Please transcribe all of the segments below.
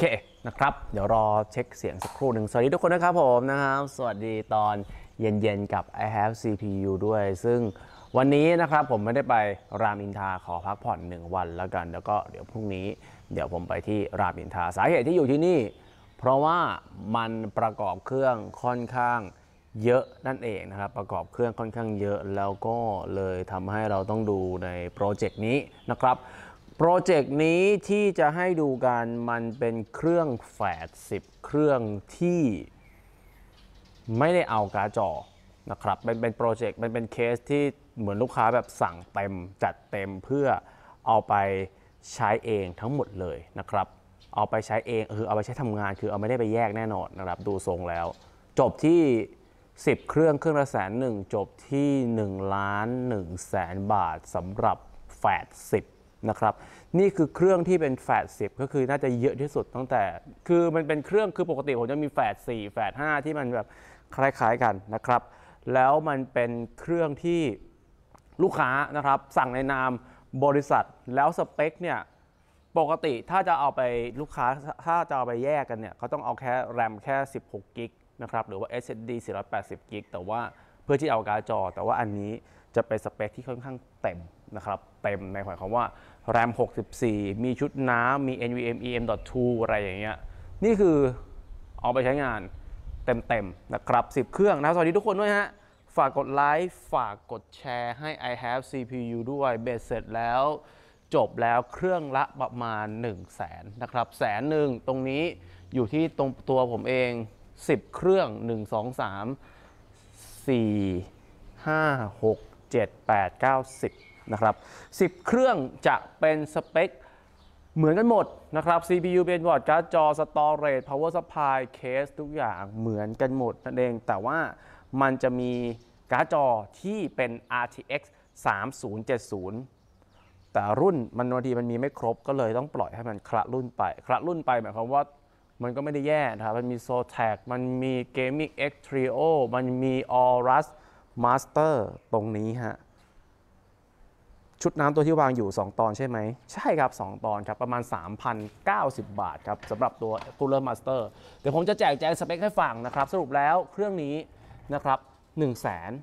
เคนะครับเดี๋ยวรอเช็คเสียงสักครู่หนึ่งสวัสดีทุกคนนะครับผมนะครับ สวัสดีตอนเย็นๆกับ I have CPU ด้วย ซึ่งวันนี้นะครับผมไม่ได้ไปรามอินทาขอพักผ่อนหนึ่งวันแล้วกัน แล้วก็เดี๋ยวพรุ่งนี้เดี๋ยวผมไปที่รามอินทาสาเหตุที่อยู่ที่นี่ เพราะว่ามันประกอบเครื่องค่อนข้างเยอะนั่นเองนะครับประกอบเครื่องค่อนข้างเยอะแล้วก็เลยทำให้เราต้องดูในโปรเจกต์นี้นะครับโปรเจกต์นี้ที่จะให้ดูกันมันเป็นเครื่องแฝด10เครื่องที่ไม่ได้เอาการ์ดจอนะครับนเป็นโปรเจกต์มันเป็นเคสที่เหมือนลูกค้าแบบสั่งเต็มจัดเต็มเพื่อเอาไปใช้เองทั้งหมดเลยนะครับ เอาไปใช้เองคือเอาไปใช้ทำงานคือเอาไม่ได้ไปแยกแน่นอนนะครับดูทรงแล้ว จบที่ 10 เครื่องเครื่องละแสนหนึ่งจบที่1ล้าน1แสนบาทสำหรับแฝด10นะครับนี่คือเครื่องที่เป็นแฟดสิก็คือน่าจะเยอะที่สุดตั้งแต่คือมันเป็นเครื่องคือปกติผมจะมีแฟดสี่แฟดห้าที่มันแบบคล้ายๆกันนะครับแล้วมันเป็นเครื่องที่ลูกค้านะครับสั่งในนามบริษัทแล้วสเปคเนี่ยปกติถ้าจะเอาไปลูกค้าถ้าจะเอาไปแยกกันเนี่ยเขาต้องเอาแค่แรมแค่16กิกนะครับหรือว่า SSD 480กิกแต่ว่าเพื่อที่เอาการ์ดจอ แต่ว่าอันนี้จะเป็นสเปคที่ค่อนข้างเต็มนะครับเต็มในหมายความว่าแรม64 มีชุดน้ำมี NVMe M.2 อะไรอย่างเงี้ยนี่คือ เอาไปใช้งานเต็มๆนะครับ 10 เครื่องนะสวัสดีทุกคนด้วยฮะ ฝากกดไลค์ฝากกดแชร์ให้ I have CPU ด้วย เบสเสร็จแล้ว จบแล้วเครื่องละประมาณ 1 0 0 0 0แสนนะครับแสนหนึ่งตรงนี้อยู่ที่ตรงตัวผมเอง 10 เครื่อง 1 2 3 4 5 6 7 8 9 10นะครับ10 เครื่องจะเป็นสเปคเหมือนกันหมดนะครับ CPU เป็นบอร์ดการ์ด จอตอร์เรจพาวเวอร์สปายเคสทุกอย่างเหมือนกันหมดนั่นเองแต่ว่ามันจะมีการ์ดจอที่เป็น RTX 3070 แต่รุ่นมันบางทีมันมีไม่ครบก็เลยต้องปล่อยให้มันคละรุ่นไปคละรุ่นไปหมายความว่ามันก็ไม่ได้แย่นะครับมันมี s o t a กมันมี Gaming X Trio มันมี Aorus Master ตรงนี้ฮะชุดน้ำตัวที่วางอยู่ 2 ตอนใช่ไหมใช่ครับ 2 ตอนครับประมาณ 3,090 บาทครับสำหรับตัว Cooler Master เดี๋ยวผมจะแจกแจงสเปคให้ฟังนะครับ สรุปแล้วเครื่องนี้นะครับ1 1 0 0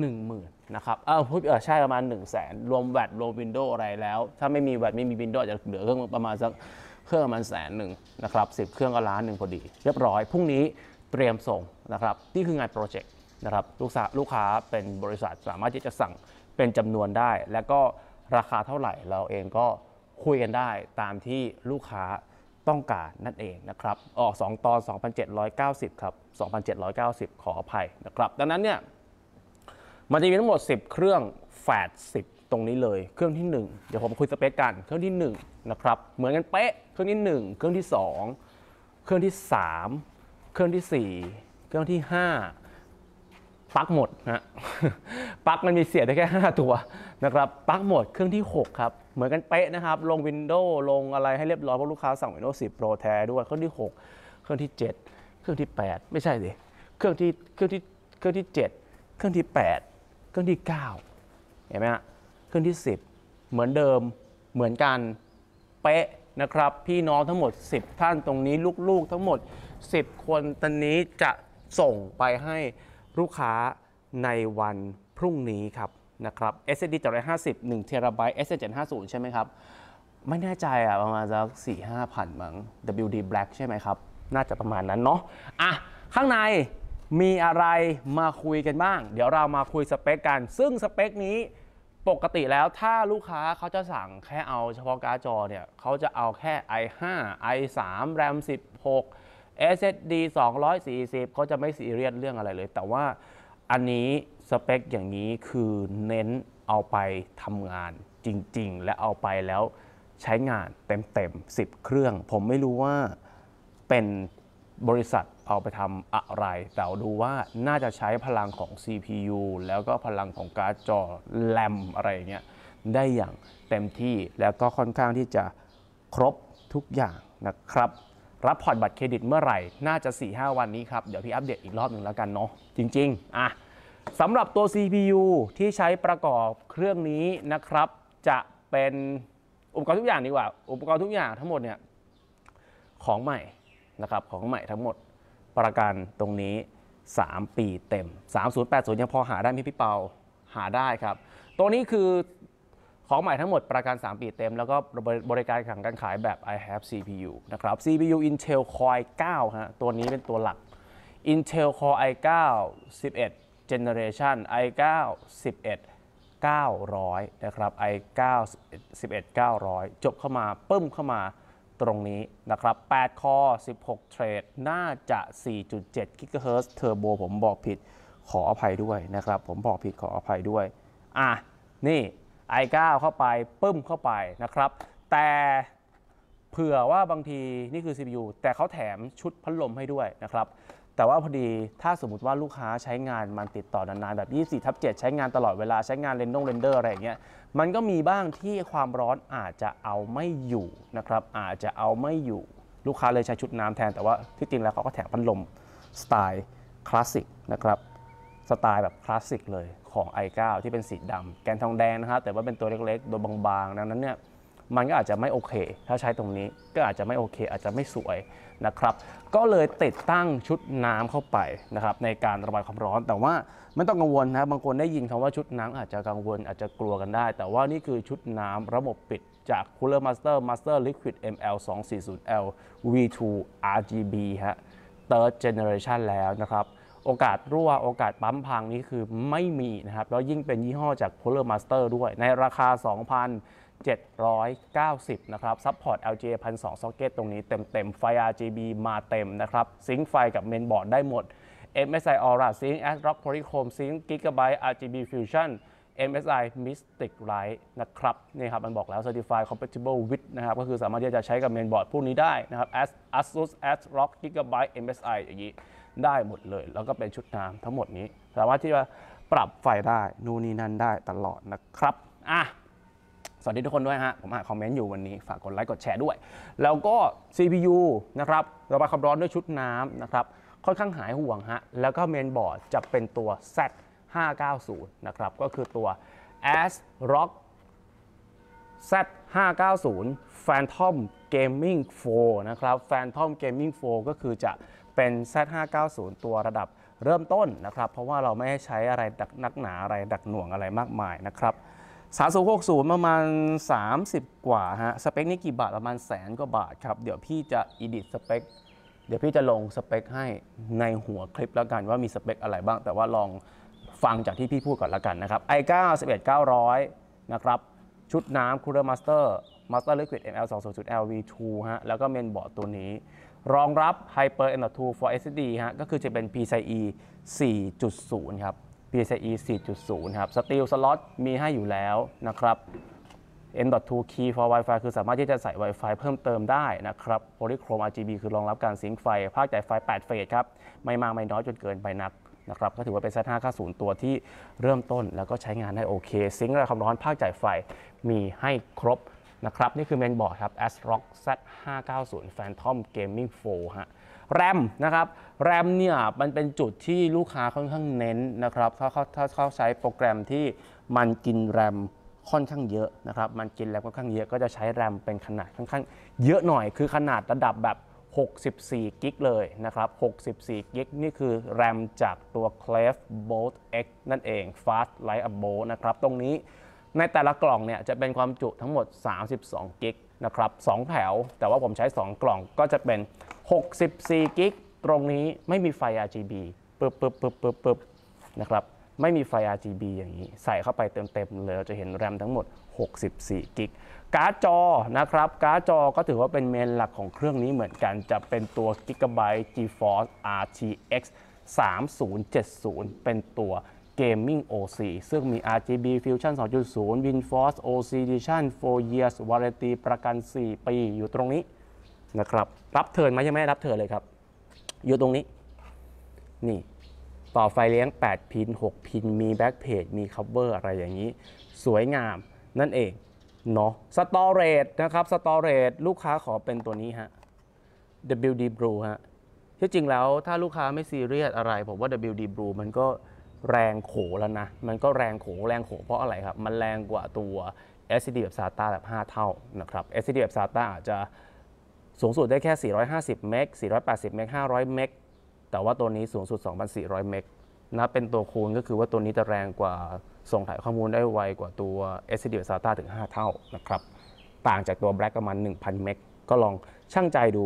0 0นะครับ เออพูดเออใช่ประมาณ 1 0 0 0 0 0รวมแวดรวมวินโดว์อะไรแล้ว ถ้าไม่มีแวดไม่มีวินโดว์จะเหลือเครื่องประมาณสักเครื่องประมาณแสนหนึ่งนะครับสิเครื่องก็ล้านหนึ่งพอดี เรียบร้อยพรุ่งนี้เตรียมส่งนะครับนี่คืองานโปรเจกต์นะครับลูกค้าลูกค้าเป็นบริษัทสามารถที่จะสั่งเป็นจำนวนได้แล้วก็ราคาเท่าไหร่เราเองก็คุยกันได้ตามที่ลูกค้าต้องการนั่นเองนะครับออก2ตอน2,790ครับ2,790ขออภัยนะครับ ดังนั้นเนี่ยมันจะมีทั้งหมด 10 เครื่องแฝด10ตรงนี้เลย เครื่องที่1เดี๋ยวผมคุยสเปคกัน เครื่องที่1นะครับเหมือนกันเป๊ะเครื่องที่ 1 เครื่องที่ 2 เครื่องที่ 3 เครื่องที่ 4 เครื่องที่5ปักหมดนะปักมันมีเสียได้แค่5ตัวนะครับ ปักหมดเครื่องที่ 6 ครับ เหมือนกันเป๊ะนะครับลง Windows ลงอะไร ให้เรียบร้อยเพราะลูกค้าสั่ง Windows 10 Pro แท้ด้วยเครื่องที่6เครื่องที่7เครื่องที่8ไม่ใช่สิเครื่องที่เครื่องที่เครื่องที่7เครื่องที่8เครื่องที่9เห็นไหมฮะเครื่องที่10เหมือนเดิมเหมือนกันเป๊ะนะครับ พี่น้องทั้งหมด10ท่านตรงนี้ลูกๆ ทั้งหมด10คนตอนนี้จะส่งไปให้ลูกค้าในวันพรุ่งนี้ครับ นะครับ SSD 750 1 TB SSD 750ใช่ไหมครับ ไม่แน่ใจอะประมาณสัก4 5พันมั้ง WD Black ใช่ไหมครับ น่าจะประมาณนั้นเนาะอ่ะ ข้างในมีอะไรมาคุยกันบ้าง เดี๋ยวเรามาคุยสเปคกัน ซึ่งสเปคนี้ปกติแล้วถ้าลูกค้าเขาจะสั่งแค่เอาเฉพาะการ์ดจอเนี่ยเขาจะเอาแค่ i5 i3 RAM 16 SSD 240เขาจะไม่ซีเรียสเรื่องอะไรเลย แต่ว่าอันนี้สเปค อย่างนี้คือเน้นเอาไปทำงานจริงๆ และเอาไปแล้วใช้งานเต็มๆ10 เครื่อง ผมไม่รู้ว่าเป็นบริษัทเอาไปทำอะไร แต่ดูว่าน่าจะใช้พลังของ CPU แล้วก็พลังของการ์ดจอแรมอะไรเงี้ยได้อย่างเต็มที่แล้วก็ค่อนข้างที่จะครบทุกอย่างนะครับรับผ่อนบัตรเครดิตเมื่อไหร่ น่าจะ 4-5 วันนี้ครับ เดี๋ยวพี่อัปเดตอีกรอบหนึ่งแล้วกันเนาะ จริงๆ อ่ะสำหรับตัว CPU ที่ใช้ประกอบเครื่องนี้นะครับ จะเป็น อุปกรณ์ทุกอย่างดีกว่า อุปกรณ์ทุกอย่างทั้งหมดเนี่ย ของใหม่นะครับ ของใหม่ทั้งหมด ประกันตรงนี้ 3 ปีเต็ม 3080ยังพอหาได้ไหมพี่เปา หาได้ครับ ตัวนี้คือของใหม่ทั้งหมดประกัน3ปีเต็ม แล้วก็บริการขังการขายแบบ i have CPU นะครับ CPU Intel Core i9 ฮะตัวนี้เป็นตัวหลัก Intel Core i9 11 Generation i9 11 900 นะครับ i9 11 900 จบเข้ามาปึ้มเข้ามาตรงนี้ นะครับ8คอร์16 เทรด น่าจะ 4.7 GHz เทอร์โบผมบอกผิดขออภัยด้วยนะครับ ผมบอกผิดขออภัยด้วย อ่ะ นี่ i9 เข้าไปปึ้มเข้าไปนะครับ แต่เผื่อว่าบางทีนี่คือ CPU แต่เขาแถมชุดพัดลมให้ด้วยนะครับ แต่ว่าพอดีถ้าสมมติว่าลูกค้าใช้งานมันติดต่อนานๆ แบบ 24ทับ7ใช้งานตลอดเวลาใช้งานเรนดงเรนเดอร์อะไรอย่างเงี้ยมันก็มีบ้างที่ความร้อนอาจจะเอาไม่อยู่นะครับอาจจะเอาไม่อยู่ลูกค้าเลยใช้ชุดน้ำแทนแต่ว่าที่จริงแล้วเขาก็แถมพัดลม สไตล์คลาสสิกนะครับสไตล์แบบคลาสสิกเลยของ i9 ที่เป็นสีดำแกนทองแดงนะครับแต่ว่าเป็นตัวเล็กๆ ตัวบางๆดังนั้นเนี่ยมันก็อาจจะไม่โอเค ถ้าใช้ตรงนี้ก็อาจจะไม่โอเคอาจจะไม่สวยนะครับ ก็เลยติดตั้งชุดน้ำเข้าไปนะครับในการระบายความร้อน แต่ว่าไม่ต้องกังวลนะบางคนได้ยินคำว่าชุดน้ำอาจจะกังวลอาจจะกลัวกันได้ แต่ว่านี่คือชุดน้ำระบบปิดจาก Cooler Master Master Liquid ML 240L V2 RGB ฮะ Third Generation แล้วนะครับโอกาสรั่วโอกาสปั๊มพังนี้คือไม่มีนะครับ แล้วยิ่งเป็นยี่ห้อจาก Polar Master ด้วยในราคา 2,790 นะครับซัพพอร์ต LGA 1002 socket ตรงนี้เต็มๆ ไฟ RGB มาเต็มนะครับซิงค์ไฟกับเมนบอร์ดได้หมด MSI Aura Sync ASRock Polychrome Sync Gigabyte RGB Fusion MSI Mystic Light นะครับนี่ครับมันบอกแล้ว Certified Compatible with นะครับ ก็คือสามารถที่จะใช้กับเมนบอร์ดพวกนี้ได้นะครับ ASUS ASRock Gigabyte MSI อย่างนี้ได้หมดเลย แล้วก็เป็นชุดน้ำทั้งหมดนี้สามารถที่จะปรับไฟได้ นู่นนี่นั่นได้ตลอดนะครับอ่ะสวัสดีทุกคนด้วยฮะผมอ่านคอมเมนต์อยู่วันนี้ฝากกดไลค์กดแชร์ด้วย แล้วก็ CPU นะครับระบายความร้อนด้วยชุดน้ำนะครับค่อนข้างหายห่วงฮะแล้วก็เมนบอร์ดจะเป็นตัว Z 590นะครับก็คือตัว AS r o k Z 590 Phantom Gaming 4นะครับ Phantom Gaming 4 ก็คือจะเป็น Z590 ตัวระดับเริ่มต้นนะครับ เพราะว่าเราไม่ให้ใช้อะไรดักนักหนา อะไรดักหน่วงอะไรมากมายนะครับ3060ประมาณ30 กว่าฮะสเปคนี้กี่บาท ประมาณแสนกว่าบาทครับ เดี๋ยวพี่จะอิดิทสเปค เดี๋ยวพี่จะลงสเปคให้ในหัวคลิปแล้วกันว่ามีสเปคอะไรบ้าง แต่ว่าลองฟังจากที่พี่พูดก่อนละกันนะครับ i9 11900นะครับชุดน้ำ Cooler Master Master Liquid ML 2 0 0 LV2 ฮะแล้วก็เมนบอร์ดตัวนี้รองรับ Hyper n 2 for SSD ฮะก็คือจะเป็น PCIe 4.0 ครับ PCIe 4.0ครับสตีลสล็อตมีให้อยู่แล้วนะครับ N.2 Key for Wi-Fi คือสามารถที่จะใส่ Wi-Fi เพิ่มเติมได้นะครับ Polychrome RGB คือรองรับการซิงค์ไฟ ภาคจ่ายไฟ8เฟสครับ ไม่มากไม่น้อยจนเกินไปนักนะครับ ก็ถือว่าเป็น z 5ย์ตัวที่เริ่มต้นแล้วก็ใช้งานได้โอเคซิงค์ระบาความร้อนภาคจ่ายไฟมีให้ครบนะครับนี่คือเมนบอร์ดครับ ASRock Z590 Phantom Gaming 4ฮะแรมนะครับแรมเนี่ยมันเป็นจุดที่ลูกค้าค่อนข้างเน้นนะครับถ้าเขาถ้าเขาใช้โปรแกรมที่มันกินแรมค่อนข้างเยอะนะครับมันกินแรมค่อนข้างเยอะ ก็จะใช้แรมเป็นขนาดค่อนข้างเยอะหน่อย คือขนาดระดับแบบ 64กิกเลยนะครับ 64กิกนี่คือแรมจากตัว c l e f Bolt X นั่นเอง Fast Light Up Bolt นะครับ ตรงนี้ในแต่ละกล่องเนี่ยจะเป็นความจุทั้งหมด 32 กิกนะครับ2แถว แต่ว่าผมใช้ 2 กล่องก็จะเป็น 64 กิกตรงนี้ไม่มีไฟ RGB ปึ๊บปึ๊บปึ๊บปึ๊บปึ๊บนะครับ ไม่มีไฟ RGB อย่างนี้ ใส่เข้าไปเต็มๆเลยเจะเห็นแรมทั้งหมด 64 กิกการ์ดจอนะครับ การ์ดจอก็ถือว่าเป็นเมนหลักของเครื่องนี้เหมือนกัน จะเป็นตัว Gigabyte GeForce RTX 3070 เป็นตัว Gaming OC ซึ่งมี RGB Fusion 2.0 WinForce OC Edition 4 years warranty ประกัน 4 ปี อยู่ตรงนี้นะครับ รับเทินไหมยังไม่รับเทินเลยครับ อยู่ตรงนี้ นี่ ต่อไฟเลี้ยง8พิน6พินมีแบ็กเพจมีคัพเวอร์อะไรอย่างนี้ สวยงาม นั่นเอง เนาะสตอรเรจนะครับสตอรเรจลูกค้าขอเป็นตัวนี้ฮะ WD Blue ฮะ ที่จริงแล้วถ้าลูกค้าไม่ซีเรียสอะไร ผมว่า WD Blue มันก็แรงโขแล้วนะ มันก็แรงโขแรงโขเพราะอะไรครับ มันแรงกว่าตัว s c d แบบ SATA แบบ 5 เท่านะครับ s c d แบบ SATA อาจจะสูงสุดได้แค่ 450 เมก480 เมก500 เมกแต่ว่าตัวนี้สูงสุด 2,400 เมกนะ เป็นตัวคูณก็คือว่าตัวนี้จะแรงกว่า ส่งถ่ายข้อมูลได้ไวกว่าตัว s d SATA ถึง 5 เท่านะครับ ต่างจากตัว Black ประมาณ1,000 เมกก็ลองช่างใจดู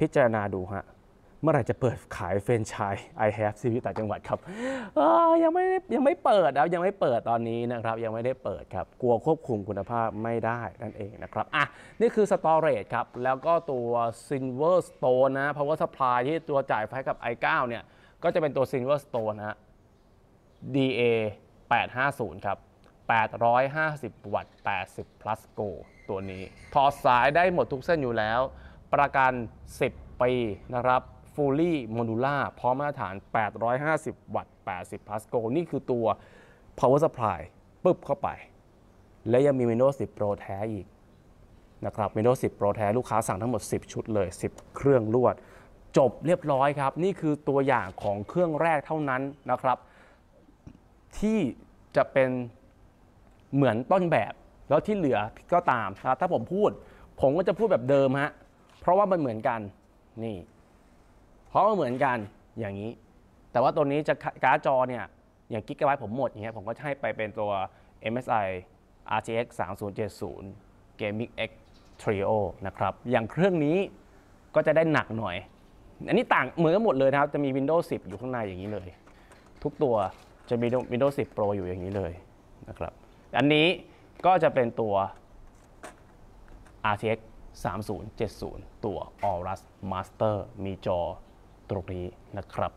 พิจารณาดูฮะเมื่อไหร่จะเปิดขายเฟรนช์ชาย I have ซีรีส์ต่างจังหวัดครับยังไม่ยังไม่เปิดแล้วยังไม่เปิดตอนนี้นะครับ ยังไม่ได้เปิดครับกลัวควบคุมคุณภาพไม่ได้นั่นเองนะครับ อ่ะ นี่คือสตอเรจครับ แล้วก็ตัว Silver Stone นะ Power Supply ที่ตัวจ่ายไฟกับ i9 เนี่ย ก็จะเป็นตัว Silver Stone นะ DA 850 ครับ 850 วัตต์ 80 plus go ตัวนี้ถอดสายได้หมดทุกเส้นอยู่แล้ว ประกัน 10 ปีนะครับ Fully Modular พร้อมมาตรฐาน 850 วัตต์80พ a s สโกนี่คือตัว power supply ปึ๊บเข้าไป และยังมี Windows 10 Pro แท้อีกนะครับ Windows 10 Pro แท้ ลูกค้าสั่งทั้งหมด 10 ชุดเลย 10 เครื่องลวด จบเรียบร้อยครับ นี่คือตัวอย่างของเครื่องแรกเท่านั้นนะครับ ที่จะเป็นเหมือนต้นแบบแล้วที่เหลือก็ตามนะถ้าผมพูด ผมก็จะพูดแบบเดิมฮะเพราะว่ามันเหมือนกันนี่เพราะมันเหมือนกันอย่างนี้ แต่ว่าตัวนี้จะการ์ดจอเนี่ยอย่างกิกะไบต์ผมหมดอย่างเงี้ยผมก็ให้ไปเป็นตัว MSI RTX 3070 Gaming X Trio นะครับ อย่างเครื่องนี้ก็จะได้หนักหน่อย อันนี้ต่างเหมือนกันหมดเลยนะครับ จะมี Windows 10 อยู่ข้างในอย่างนี้เลย ทุกตัวจะมี Windows 10 Pro อยู่อย่างนี้เลยนะครับ อันนี้ก็จะเป็นตัว RTX 3070 ตัว Aorus Master มีจอตรงนี้นะครับ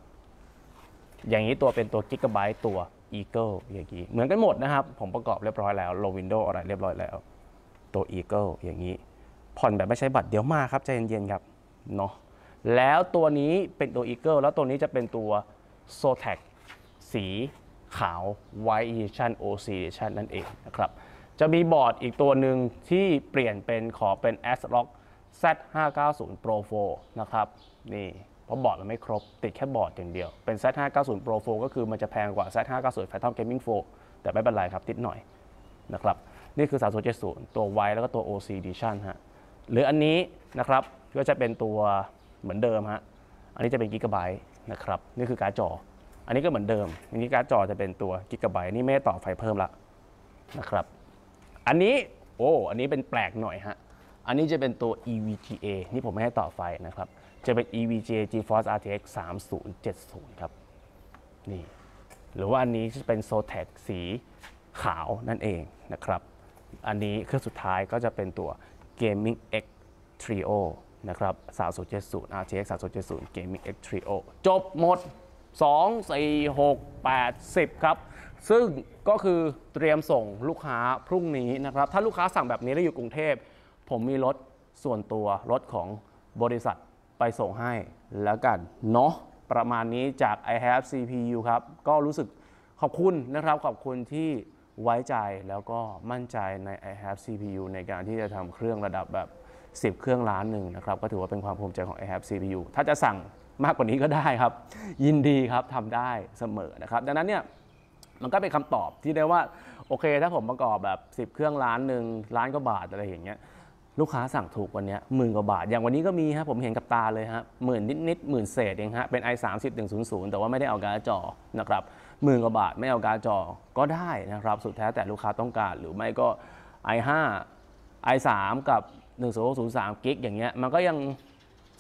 อย่างนี้ตัวเป็นตัว Gigabyte ตัว Eagle อย่างนี้ เหมือนกันหมดนะครับ ผมประกอบเรียบร้อยแล้วลงินโดอะไรเรียบร้อยแล้วตัว Eagle อย่างนี้ ผ่อนแบบไม่ใช้บัตรเดี๋ยวมาครับ ใจเย็นๆครับเนาะ แล้วตัวนี้เป็นตัว Eagle แล้วตัวนี้จะเป็นตัว s o t a c สีขาว White Edition OC Edition นั่นเองนะครับ จะมีบอร์ดอีกตัวหนึ่งที่เปลี่ยนเป็นขอเป็น ASRock Z590 Pro 4นะครับนี่พราะบอร์ดมันไม่ครบติดแค่บอร์ดอย่างเดียวเป็น Z590 Pro 4ก็คือมันจะแพงกว่า Z590 Phantom Gaming 4 แต่ไม่เป็นไรครับติดหน่อยนะครับนี่คือ3070 ตัว Y แล้วก็ตัว OC Edition ฮะหรืออันนี้นะครับก็จะเป็นตัวเหมือนเดิมฮะอันนี้จะเป็นกิกะไบต์นะครับนี่คือการ์ดจอ อันนี้ก็เหมือนเดิมอันนี้การ์ดจอจะเป็นตัวกิกะไบต์นี่ไม่ต่อไฟเพิ่มละนะครับอันนี้โอ้อันนี้เป็นแปลกหน่อยฮะอันนี้จะเป็นตัว EVGA นี่ผมไม่ให้ต่อไฟนะครับจะเป็น EVJ GeForce RTX 3070 ครับ นี่ หรือว่าอันนี้จะเป็น s o t e c สีขาวนั่นเองนะครับ อันนี้เครื่องสุดท้ายก็จะเป็นตัว Gaming X Trio นะครับ3070 RTX 3070 Gaming X Trio จบหมด2 4 6 8 10 ครับ ซึ่งก็คือเตรียมส่งลูกค้าพรุ่งนี้นะครับ ถ้าลูกค้าสั่งแบบนี้แล้วอยู่กรุงเทพ ผมมีรถส่วนตัวรถของบริษัทไปส่งให้แล้วกันเนาะประมาณนี้จาก i have CPU ครับ ก็รู้สึกขอบคุณนะครับ ขอบคุณที่ไว้ใจแล้วก็มั่นใจใน i have CPU ในการที่จะทำเครื่องระดับแบบ 10 เครื่องล้านหนึ่งนะครับก็ถือว่าเป็นความภูมิใจของ i have CPU ถ้าจะสั่งมากกว่านี้ก็ได้ครับ ยินดีครับทำได้เสมอนะครับดังนั้นเนี่ยมันก็เป็นคำตอบที่ได้ว่าโอเค ถ้าผมประกอบแบบ 10 เครื่องล้านหนึ่งล้านกว่าบาทอะไรอย่างเงี้ยลูกค้าสั่งถูกวันนี้หมื่นกว่าบาทอย่างวันนี้ก็มีครับผมเห็นกับตาเลยฮะหมื่นนิดๆหมื่นเศษเองฮะเป็น i 3 0 1 0 0 แต่ว่าไม่ได้เอาการ์ดจอนะครับหมื่นกว่าบาทไม่เอาการ์ดจอก็ได้นะครับสุดแท้แต่ลูกค้าต้องการหรือไม่ก็ i 5 i 3กับ1 0 0 3กิกอย่างเงี้ยมันก็ยัง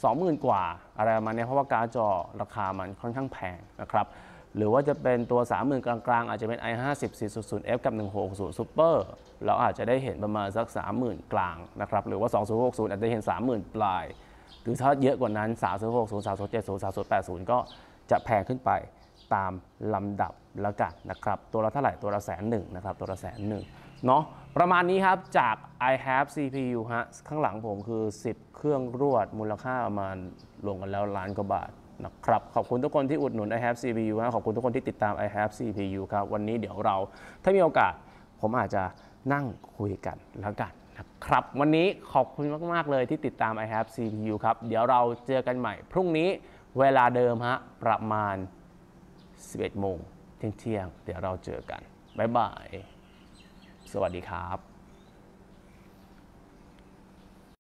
20,000 กว่าอะไรประมาณนียเพราะว่าการ์ดจอราคามันค่อนข้างแพงนะครับหรือว่าจะเป็นตัว 30,000กลางๆ อาจจะเป็น i50 400F กับ 1660 Super เราอาจจะได้เห็นประมาณสัก30,000กลางนะครับ หรือว่า2060 อาจจะเห็น 30,000 ปลายหรือถ้าเยอะกว่านั้น3060 3070 3080 ก็จะแพงขึ้นไปตามลำดับแล้วกันนะครับ ตัวละเท่าไหร่ตัวละแสนหนึ่งนะครับตัวละแสนหนึ่งเนาะประมาณนี้ครับจาก i have CPU ฮะข้างหลังผมคือ 10 เครื่องรวด มูลค่าประมาณรวมกันแล้วล้านกว่าบาทนะครับขอบคุณทุกคนที่อุดหนุน i h a v e CPU นะขอบคุณทุกคนที่ติดตาม i h a v e CPU ครับวันนี้เดี๋ยวเราถ้ามีโอกาส ผมอาจจะนั่งคุยกันแล้วกันนะครับวันนี้ขอบคุณมากๆเลยที่ติดตาม i h a v e CPU ครับเดี๋ยวเราเจอกันใหม่ พรุ่งนี้เวลาเดิมฮะประมาณ 11โมงเที่ยงเดี๋ยวเราเจอกันบ๊ายบายสวัสดีครับ